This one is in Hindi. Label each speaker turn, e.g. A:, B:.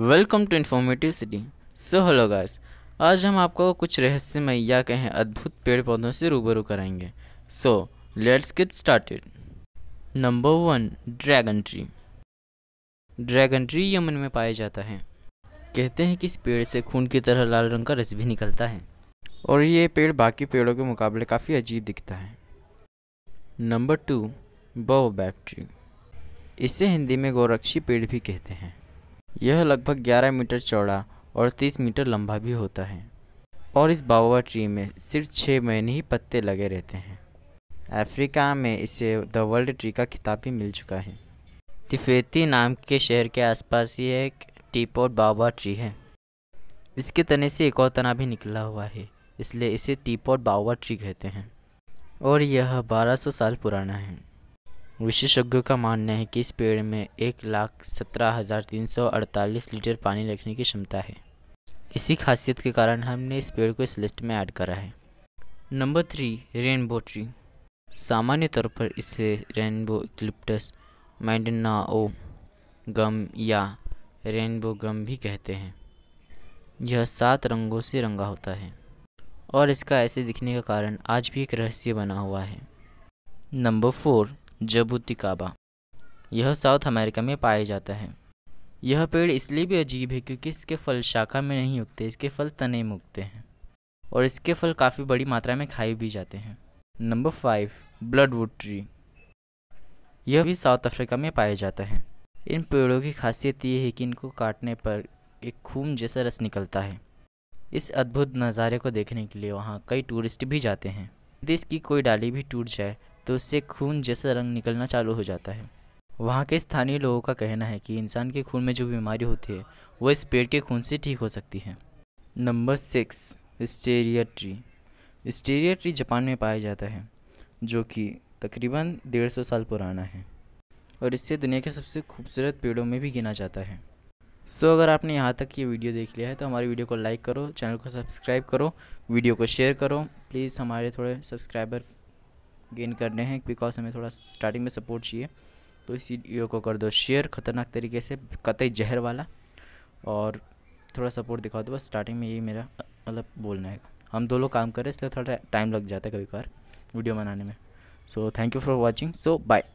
A: welcome to informative city so hello guys आज हम आपको कुछ रहस्यमय या कहें अद्भुत पेड़ पौधों से रूबरू कराएंगे so let's get started number one dragon tree dragon tree Yemen में पाया जाता है कहते हैं कि इस पेड़ से खून की तरह लाल रंग का रस भी निकलता है और ये पेड़ बाकी पेड़ों के मुकाबले काफ़ी अजीब दिखता है नंबर टू बो ट्री इसे हिंदी में गोरक्षी पेड़ भी कहते हैं यह लगभग 11 मीटर चौड़ा और 30 मीटर लंबा भी होता है और इस बाबा ट्री में सिर्फ छः महीने ही पत्ते लगे रहते हैं अफ्रीका में इसे द वर्ल्ड ट्री का खिताब भी मिल चुका है तिफेती नाम के शहर के आसपास ही एक टीपोट बाबा ट्री है इसके तने से एक और तना भी निकला हुआ है इसलिए इसे टीपोट बाबा ट्री कहते हैं और यह 1200 साल पुराना है विशेषज्ञों का मानना है कि इस पेड़ में एक लाख सत्रह हज़ार तीन सौ अड़तालीस लीटर पानी रखने की क्षमता है इसी खासियत के कारण हमने इस पेड़ को इस लिस्ट में ऐड करा है नंबर थ्री रेनबो ट्री सामान्य तौर पर इसे रेनबो इक्लिप्टस मैंडनाओ गम या रेनबो गम भी कहते हैं यह सात रंगों से रंगा होता है और इसका ऐसे दिखने का कारण आज भी एक रहस्य बना हुआ है नंबर फोर जबूतिकाबा यह साउथ अमेरिका में पाया जाता है यह पेड़ इसलिए भी अजीब है क्योंकि इसके फल शाखा में नहीं उगते इसके फल तने में उगते हैं और इसके फल काफ़ी बड़ी मात्रा में खाए भी जाते हैं नंबर फाइव ब्लडवुड ट्री यह भी साउथ अफ्रीका में पाया जाता है इन पेड़ों की खासियत ये है कि इनको काटने पर एक खून जैसा रस निकलता है इस अद्भुत नज़ारे को देखने के लिए वहाँ कई टूरिस्ट भी जाते हैं देश की कोई डाली भी टूट जाए तो उससे खून जैसा रंग निकलना चालू हो जाता है वहाँ के स्थानीय लोगों का कहना है कि इंसान के खून में जो बीमारी होती है वो इस पेड़ के खून से ठीक हो सकती है number six wisteria tree wisteria tree Japan में पाया जाता है जो कि तकरीबन डेढ़ सौ साल पुराना है और इससे दुनिया के सबसे खूबसूरत पेड़ों में भी गिना जाता है सो so, अगर आपने यहाँ तक ये वीडियो देख लिया है तो हमारी वीडियो को लाइक करो चैनल को सब्सक्राइब करो वीडियो को शेयर करो प्लीज़ हमारे थोड़े सब्सक्राइबर गेन करने हैं बिकॉज हमें थोड़ा स्टार्टिंग में सपोर्ट चाहिए तो इस वीडियो को कर दो शेयर ख़तरनाक तरीके से कतई जहर वाला और थोड़ा सपोर्ट दिखा दो बस स्टार्टिंग में यही मेरा मतलब बोलना है हम दो लोग काम कर रहे हैं इसलिए थोड़ा टाइम लग जाता है कभी कभार वीडियो बनाने में so thank you for watching so bye